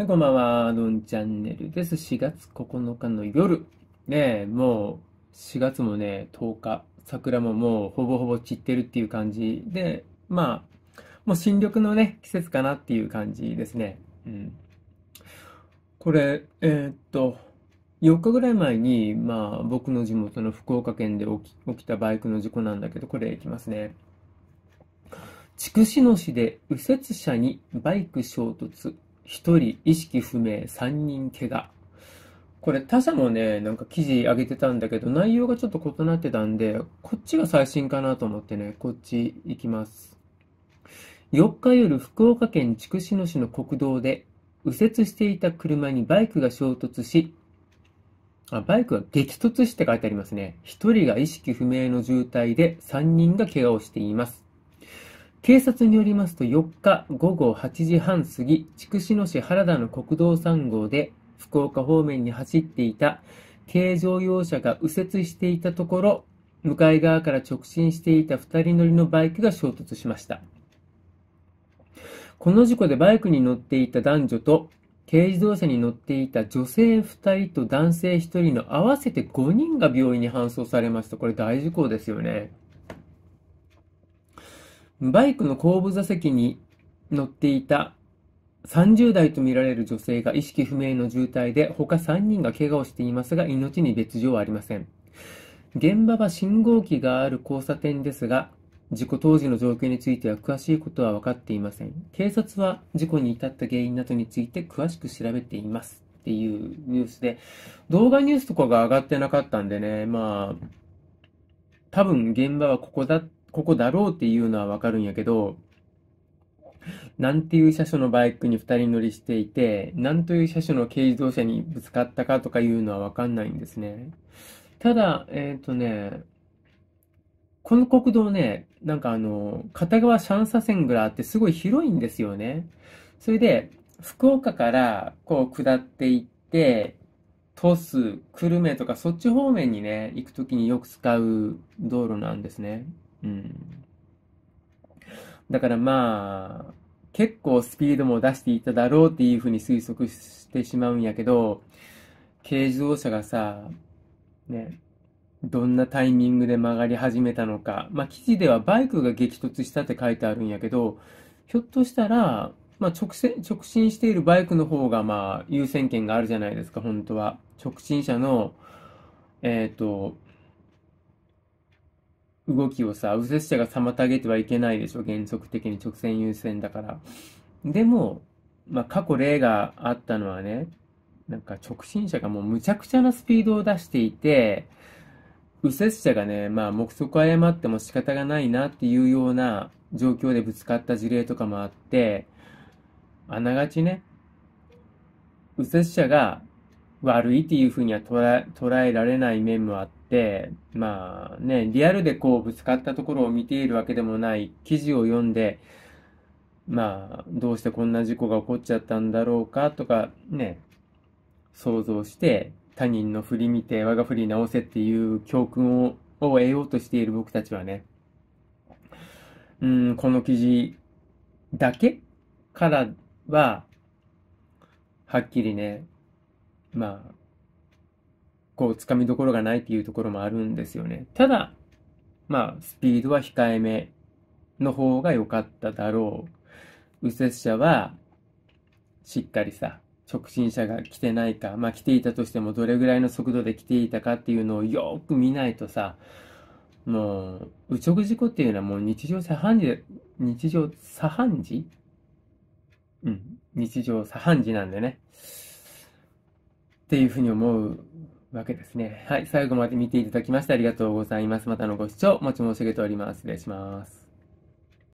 はい、こんばんは。どんチャンネルです。4月9日の夜。ねもう、4月もね、10日、桜ももうほぼほぼ散ってるっていう感じで、まあ、もう新緑のね、季節かなっていう感じですね。うん。これ、えー、っと、4日ぐらい前に、まあ、僕の地元の福岡県で起き起きたバイクの事故なんだけど、これいきますね。筑紫野市で右折車にバイク衝突。1人意識不明、3人怪我。これ他社もね、なんか記事上げてたんだけど、内容がちょっと異なってたんで、こっちが最新かなと思ってね、こっち行きます。4日夜、福岡県筑紫野市の国道で、右折していた車にバイクが衝突し、あ、バイクが激突して書いてありますね。1人が意識不明の重体で、3人が怪我をしています。警察によりますと4日午後8時半過ぎ、筑紫野市原田の国道3号で福岡方面に走っていた軽乗用車が右折していたところ、向かい側から直進していた2人乗りのバイクが衝突しました。この事故でバイクに乗っていた男女と軽自動車に乗っていた女性2人と男性1人の合わせて5人が病院に搬送されました。これ大事故ですよね。バイクの後部座席に乗っていた30代とみられる女性が意識不明の重体で他3人が怪我をしていますが命に別状はありません現場は信号機がある交差点ですが事故当時の状況については詳しいことは分かっていません警察は事故に至った原因などについて詳しく調べていますっていうニュースで動画ニュースとかが上がってなかったんでねまあ多分現場はここだっここだろうっていうのはわかるんやけど、なんていう車種のバイクに2人乗りしていて、なんという車種の軽自動車にぶつかったかとかいうのはわかんないんですね。ただ、えっ、ー、とね、この国道ね、なんかあの、片側3車線ぐらいあってすごい広いんですよね。それで、福岡からこう下っていって、トス、久留米とかそっち方面にね、行くときによく使う道路なんですね。うん。だからまあ、結構スピードも出していただろうっていうふうに推測してしまうんやけど、軽自動車がさ、ね、どんなタイミングで曲がり始めたのか。まあ、記事ではバイクが激突したって書いてあるんやけど、ひょっとしたら、まあ、直線、直進しているバイクの方が、まあ、優先権があるじゃないですか、本当は。直進車の、えっ、ー、と、動きをさ、右折車が妨げてはいけないでしょ。原則的に直線優先だから。でも、まあ、過去例があったのはね、なんか直進車がもうむちゃくちゃなスピードを出していて、右折車がね、まあ目測誤っても仕方がないなっていうような状況でぶつかった事例とかもあって、あながちね、右折車が悪いっていうふうには捉えられない面もあって、まあね、リアルでこうぶつかったところを見ているわけでもない記事を読んで、まあ、どうしてこんな事故が起こっちゃったんだろうかとかね、想像して他人の振り見て我が振り直せっていう教訓を得ようとしている僕たちはね、うん、この記事だけからは、はっきりね、まあ、こう、つかみどころがないっていうところもあるんですよね。ただ、まあ、スピードは控えめの方が良かっただろう。右折車は、しっかりさ、直進車が来てないか、まあ来ていたとしてもどれぐらいの速度で来ていたかっていうのをよく見ないとさ、もう、右直事故っていうのはもう日常茶飯事で、日常茶飯事うん、日常茶飯事なんでね。っていうふうに思うわけですね。はい、最後まで見ていただきましてありがとうございます。またのご視聴お待ち申し上げております。失礼します。